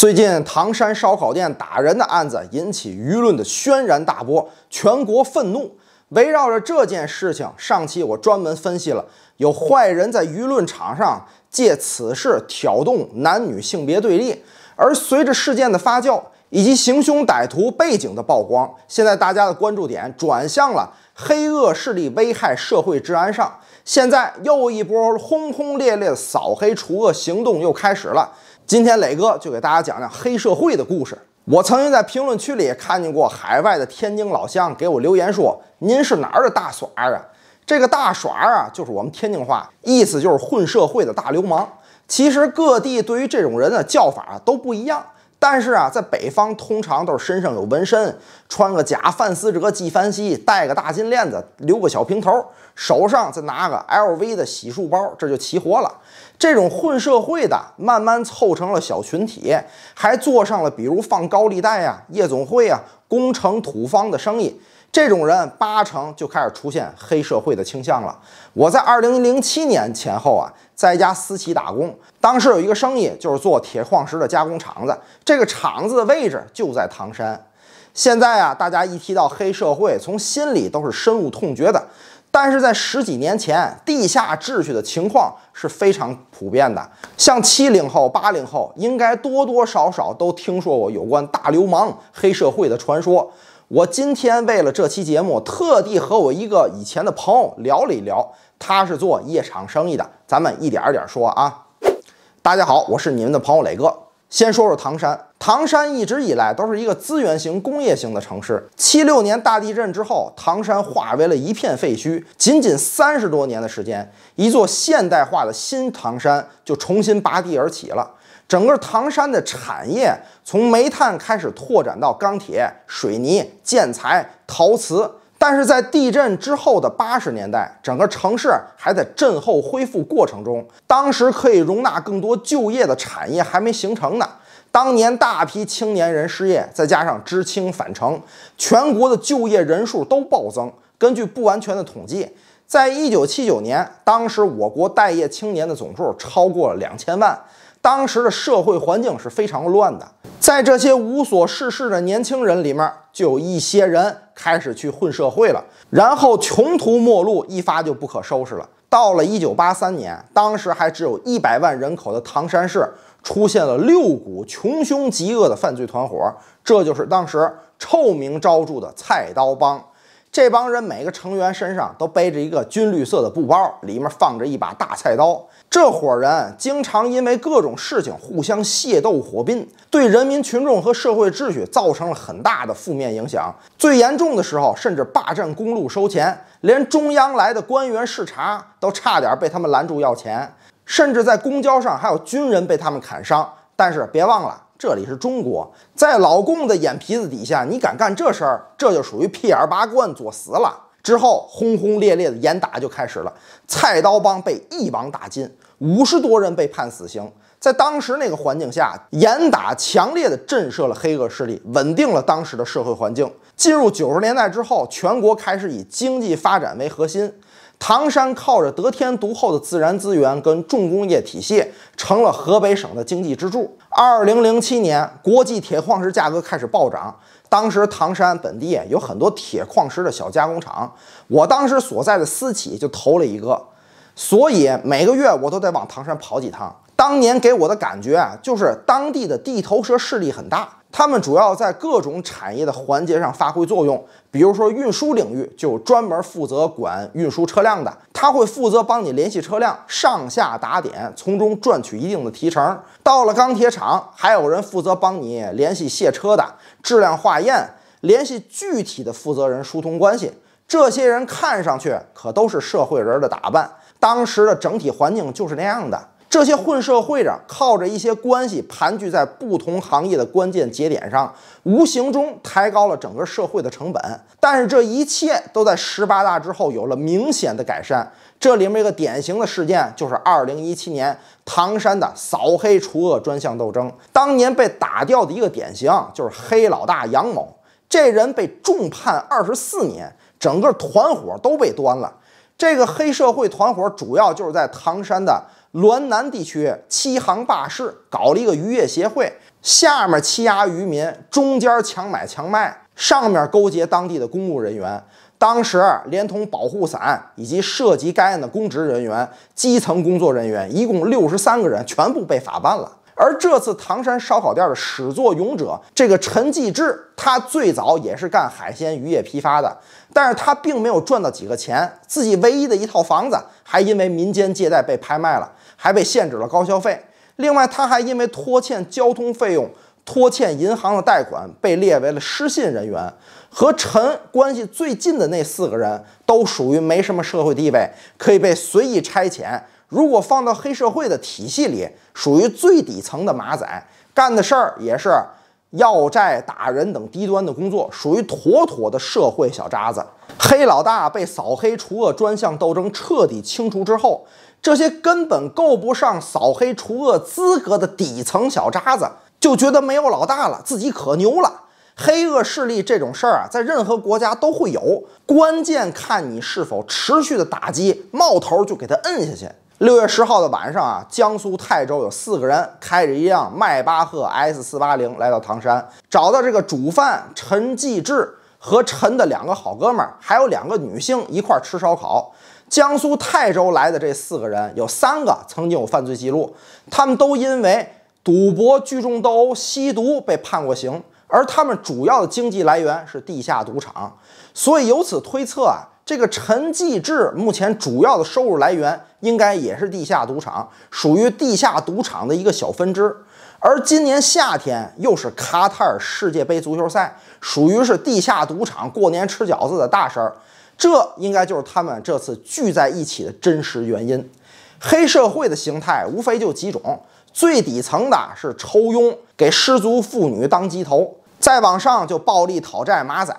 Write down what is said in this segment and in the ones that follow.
最近唐山烧烤店打人的案子引起舆论的轩然大波，全国愤怒。围绕着这件事情，上期我专门分析了有坏人在舆论场上借此事挑动男女性别对立。而随着事件的发酵以及行凶歹徒背景的曝光，现在大家的关注点转向了黑恶势力危害社会治安上。现在又一波轰轰烈烈的扫黑除恶行动又开始了。今天磊哥就给大家讲讲黑社会的故事。我曾经在评论区里看见过海外的天津老乡给我留言说：“您是哪儿的大耍啊？”这个大耍啊，就是我们天津话，意思就是混社会的大流氓。其实各地对于这种人的叫法都不一样。但是啊，在北方通常都是身上有纹身，穿个假范思哲、纪梵希，戴个大金链子，留个小平头，手上再拿个 LV 的洗漱包，这就齐活了。这种混社会的，慢慢凑成了小群体，还做上了比如放高利贷呀、夜总会啊、工程土方的生意。这种人八成就开始出现黑社会的倾向了。我在二零零七年前后啊，在一家私企打工，当时有一个生意就是做铁矿石的加工厂子，这个厂子的位置就在唐山。现在啊，大家一提到黑社会，从心里都是深恶痛绝的。但是在十几年前，地下秩序的情况是非常普遍的，像七零后、八零后，应该多多少少都听说过有关大流氓、黑社会的传说。我今天为了这期节目，特地和我一个以前的朋友聊了一聊，他是做夜场生意的。咱们一点一点说啊。大家好，我是你们的朋友磊哥。先说说唐山，唐山一直以来都是一个资源型、工业型的城市。七六年大地震之后，唐山化为了一片废墟。仅仅三十多年的时间，一座现代化的新唐山就重新拔地而起了。整个唐山的产业从煤炭开始拓展到钢铁、水泥、建材、陶瓷，但是在地震之后的八十年代，整个城市还在震后恢复过程中，当时可以容纳更多就业的产业还没形成呢。当年大批青年人失业，再加上知青返城，全国的就业人数都暴增。根据不完全的统计，在一九七九年，当时我国待业青年的总数超过了两千万。当时的社会环境是非常乱的，在这些无所事事的年轻人里面，就有一些人开始去混社会了，然后穷途末路，一发就不可收拾了。到了1983年，当时还只有一百万人口的唐山市，出现了六股穷凶极恶的犯罪团伙，这就是当时臭名昭著的菜刀帮。这帮人每个成员身上都背着一个军绿色的布包，里面放着一把大菜刀。这伙人经常因为各种事情互相械斗火并，对人民群众和社会秩序造成了很大的负面影响。最严重的时候，甚至霸占公路收钱，连中央来的官员视察都差点被他们拦住要钱，甚至在公交上还有军人被他们砍伤。但是别忘了。这里是中国，在老共的眼皮子底下，你敢干这事儿，这就属于屁眼拔冠作死了。之后，轰轰烈烈的严打就开始了，菜刀帮被一网打尽，五十多人被判死刑。在当时那个环境下，严打强烈的震慑了黑恶势力，稳定了当时的社会环境。进入九十年代之后，全国开始以经济发展为核心。唐山靠着得天独厚的自然资源跟重工业体系，成了河北省的经济支柱。二零零七年，国际铁矿石价格开始暴涨，当时唐山本地有很多铁矿石的小加工厂，我当时所在的私企就投了一个，所以每个月我都得往唐山跑几趟。当年给我的感觉啊，就是当地的地头蛇势力很大。他们主要在各种产业的环节上发挥作用，比如说运输领域，就专门负责管运输车辆的，他会负责帮你联系车辆上下打点，从中赚取一定的提成。到了钢铁厂，还有人负责帮你联系卸车的质量化验，联系具体的负责人，疏通关系。这些人看上去可都是社会人的打扮，当时的整体环境就是那样的。这些混社会的靠着一些关系盘踞在不同行业的关键节点上，无形中抬高了整个社会的成本。但是这一切都在十八大之后有了明显的改善。这里面一个典型的事件就是二零一七年唐山的扫黑除恶专项斗争，当年被打掉的一个典型就是黑老大杨某，这人被重判二十四年，整个团伙都被端了。这个黑社会团伙主要就是在唐山的。滦南地区欺行霸市，搞了一个渔业协会，下面欺压渔民，中间强买强卖，上面勾结当地的公务人员。当时连同保护伞以及涉及该案的公职人员、基层工作人员，一共六十三个人全部被法办了。而这次唐山烧烤店的始作俑者，这个陈继志，他最早也是干海鲜渔业批发的，但是他并没有赚到几个钱，自己唯一的一套房子还因为民间借贷被拍卖了。还被限制了高消费。另外，他还因为拖欠交通费用、拖欠银行的贷款，被列为了失信人员。和陈关系最近的那四个人，都属于没什么社会地位，可以被随意差遣。如果放到黑社会的体系里，属于最底层的马仔，干的事儿也是要债、打人等低端的工作，属于妥妥的社会小渣子。黑老大被扫黑除恶专项斗争彻底清除之后。这些根本够不上扫黑除恶资格的底层小渣子，就觉得没有老大了，自己可牛了。黑恶势力这种事儿啊，在任何国家都会有，关键看你是否持续的打击，冒头就给他摁下去。六月十号的晚上啊，江苏泰州有四个人开着一辆迈巴赫 S 四八零来到唐山，找到这个主犯陈继志和陈的两个好哥们儿，还有两个女性一块儿吃烧烤。江苏泰州来的这四个人，有三个曾经有犯罪记录，他们都因为赌博、聚众斗殴、吸毒被判过刑，而他们主要的经济来源是地下赌场。所以由此推测啊，这个陈继志目前主要的收入来源应该也是地下赌场，属于地下赌场的一个小分支。而今年夏天又是卡塔尔世界杯足球赛，属于是地下赌场过年吃饺子的大事儿。这应该就是他们这次聚在一起的真实原因。黑社会的形态无非就几种，最底层的是抽佣给失足妇女当鸡头，再往上就暴力讨债马仔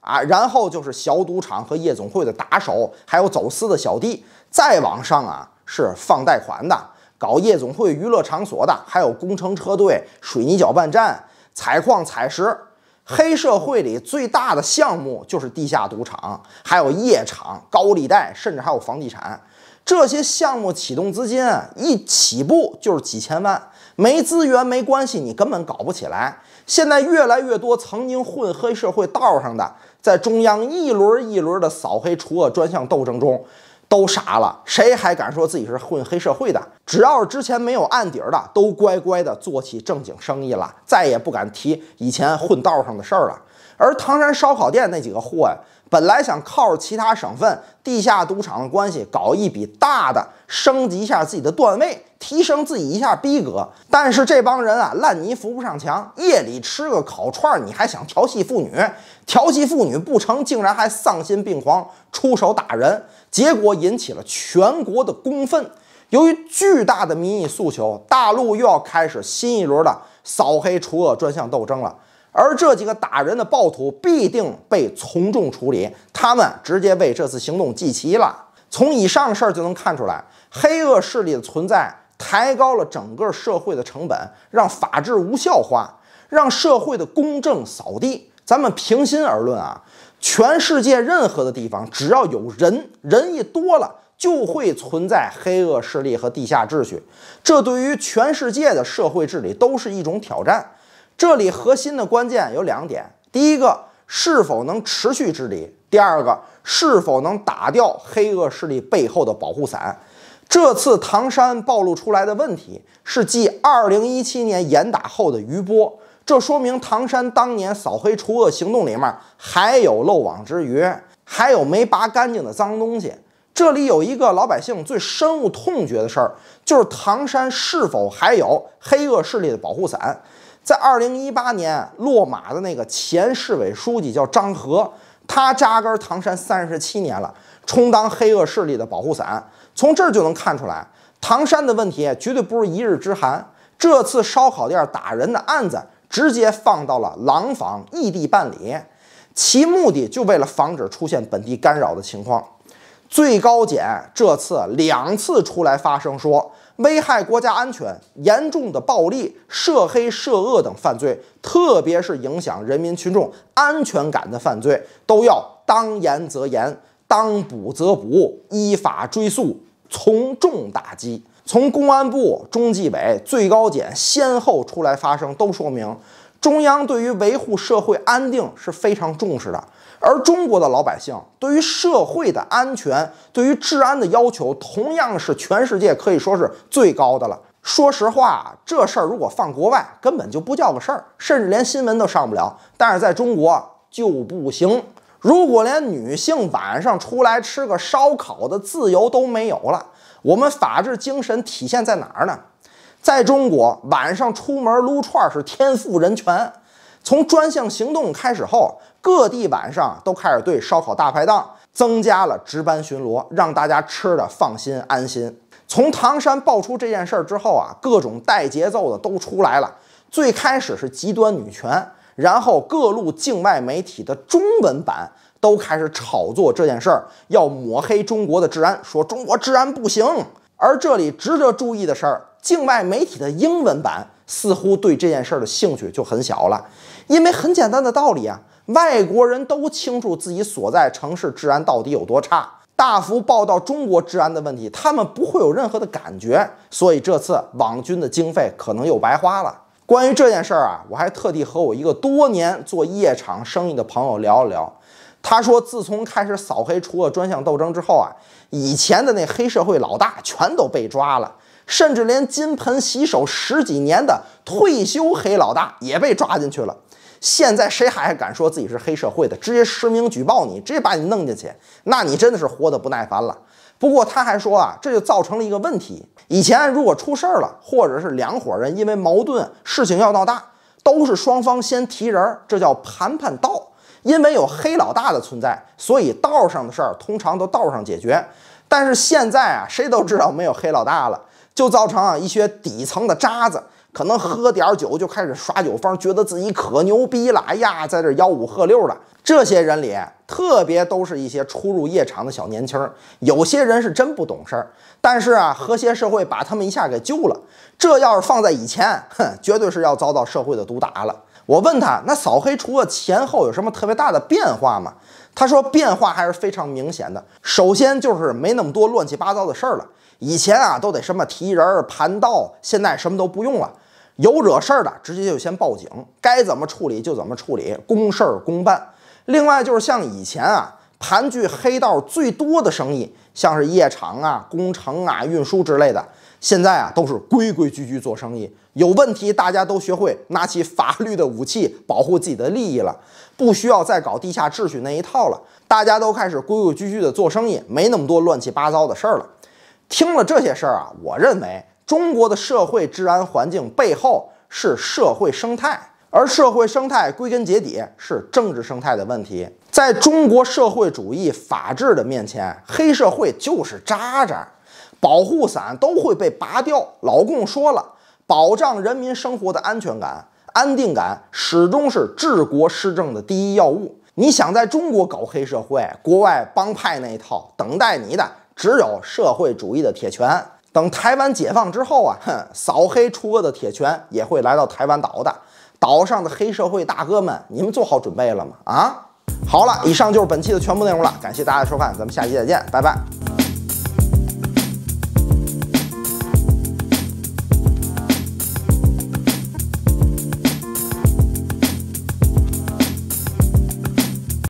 啊，然后就是小赌场和夜总会的打手，还有走私的小弟，再往上啊是放贷款的，搞夜总会娱乐场所的，还有工程车队、水泥搅拌站、采矿采石。黑社会里最大的项目就是地下赌场，还有夜场、高利贷，甚至还有房地产。这些项目启动资金一起步就是几千万，没资源没关系，你根本搞不起来。现在越来越多曾经混黑社会道上的，在中央一轮一轮的扫黑除恶专项斗争中。都傻了，谁还敢说自己是混黑社会的？只要是之前没有案底儿的，都乖乖的做起正经生意了，再也不敢提以前混道上的事儿了。而唐山烧烤店那几个货呀，本来想靠着其他省份地下赌场的关系搞一笔大的，升级一下自己的段位，提升自己一下逼格。但是这帮人啊，烂泥扶不上墙，夜里吃个烤串儿，你还想调戏妇女？调戏妇女不成，竟然还丧心病狂出手打人！结果引起了全国的公愤。由于巨大的民意诉求，大陆又要开始新一轮的扫黑除恶专项斗争了。而这几个打人的暴徒必定被从重处理，他们直接为这次行动记齐了。从以上的事儿就能看出来，黑恶势力的存在抬高了整个社会的成本，让法治无效化，让社会的公正扫地。咱们平心而论啊。全世界任何的地方，只要有人人一多了，就会存在黑恶势力和地下秩序。这对于全世界的社会治理都是一种挑战。这里核心的关键有两点：第一个，是否能持续治理；第二个，是否能打掉黑恶势力背后的保护伞。这次唐山暴露出来的问题，是继2017年严打后的余波。这说明唐山当年扫黑除恶行动里面还有漏网之鱼，还有没拔干净的脏东西。这里有一个老百姓最深恶痛绝的事儿，就是唐山是否还有黑恶势力的保护伞？在二零一八年落马的那个前市委书记叫张和，他扎根唐山三十七年了，充当黑恶势力的保护伞。从这儿就能看出来，唐山的问题绝对不是一日之寒。这次烧烤店打人的案子。直接放到了廊坊异地办理，其目的就为了防止出现本地干扰的情况。最高检这次两次出来发声说，危害国家安全、严重的暴力、涉黑涉恶等犯罪，特别是影响人民群众安全感的犯罪，都要当严则严，当补则补，依法追诉，从重打击。从公安部、中纪委、最高检先后出来发声，都说明中央对于维护社会安定是非常重视的。而中国的老百姓对于社会的安全、对于治安的要求，同样是全世界可以说是最高的了。说实话，这事儿如果放国外，根本就不叫个事儿，甚至连新闻都上不了。但是在中国就不行。如果连女性晚上出来吃个烧烤的自由都没有了，我们法治精神体现在哪儿呢？在中国，晚上出门撸串是天赋人权。从专项行动开始后，各地晚上都开始对烧烤大排档增加了值班巡逻，让大家吃的放心安心。从唐山爆出这件事儿之后啊，各种带节奏的都出来了。最开始是极端女权。然后各路境外媒体的中文版都开始炒作这件事儿，要抹黑中国的治安，说中国治安不行。而这里值得注意的事儿，境外媒体的英文版似乎对这件事儿的兴趣就很小了，因为很简单的道理啊，外国人都清楚自己所在城市治安到底有多差，大幅报道中国治安的问题，他们不会有任何的感觉。所以这次网军的经费可能又白花了。关于这件事儿啊，我还特地和我一个多年做夜场生意的朋友聊了聊。他说，自从开始扫黑除恶专项斗争之后啊，以前的那黑社会老大全都被抓了，甚至连金盆洗手十几年的退休黑老大也被抓进去了。现在谁还敢说自己是黑社会的？直接实名举报你，直接把你弄进去，那你真的是活得不耐烦了。不过他还说啊，这就造成了一个问题。以前如果出事儿了，或者是两伙人因为矛盾事情要闹大，都是双方先提人，这叫盘盘道。因为有黑老大的存在，所以道上的事儿通常都道上解决。但是现在啊，谁都知道没有黑老大了，就造成啊一些底层的渣子。可能喝点儿酒就开始耍酒疯，觉得自己可牛逼了呀，在这吆五喝六的。这些人里特别都是一些出入夜场的小年轻，有些人是真不懂事儿。但是啊，和谐社会把他们一下给救了。这要是放在以前，哼，绝对是要遭到社会的毒打了。我问他，那扫黑除了前后有什么特别大的变化吗？他说变化还是非常明显的。首先就是没那么多乱七八糟的事儿了。以前啊，都得什么提人盘道，现在什么都不用了。有惹事儿的，直接就先报警，该怎么处理就怎么处理，公事儿公办。另外就是像以前啊，盘踞黑道最多的生意，像是夜场啊、工程啊、运输之类的，现在啊都是规规矩矩做生意。有问题，大家都学会拿起法律的武器保护自己的利益了，不需要再搞地下秩序那一套了。大家都开始规规矩矩的做生意，没那么多乱七八糟的事儿了。听了这些事儿啊，我认为。中国的社会治安环境背后是社会生态，而社会生态归根结底是政治生态的问题。在中国社会主义法治的面前，黑社会就是渣渣，保护伞都会被拔掉。老共说了，保障人民生活的安全感、安定感，始终是治国施政的第一要务。你想在中国搞黑社会、国外帮派那一套，等待你的只有社会主义的铁拳。等台湾解放之后啊，哼，扫黑除恶的铁拳也会来到台湾岛的，岛上的黑社会大哥们，你们做好准备了吗？啊，好了，以上就是本期的全部内容了，感谢大家的收看，咱们下期再见，拜拜。